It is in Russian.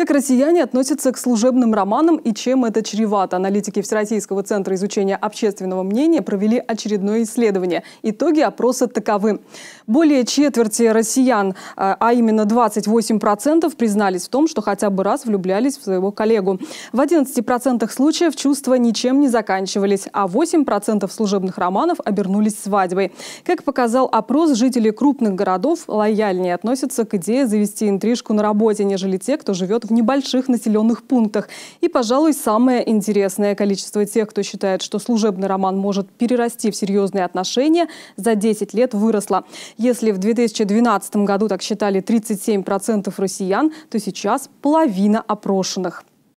Как россияне относятся к служебным романам и чем это чревато? Аналитики Всероссийского центра изучения общественного мнения провели очередное исследование. Итоги опроса таковы. Более четверти россиян, э, а именно 28%, признались в том, что хотя бы раз влюблялись в своего коллегу. В 11% случаев чувства ничем не заканчивались, а 8% служебных романов обернулись свадьбой. Как показал опрос, жители крупных городов лояльнее относятся к идее завести интрижку на работе, нежели те, кто живет в в небольших населенных пунктах. И, пожалуй, самое интересное количество тех, кто считает, что служебный роман может перерасти в серьезные отношения, за 10 лет выросло. Если в 2012 году так считали 37% россиян, то сейчас половина опрошенных.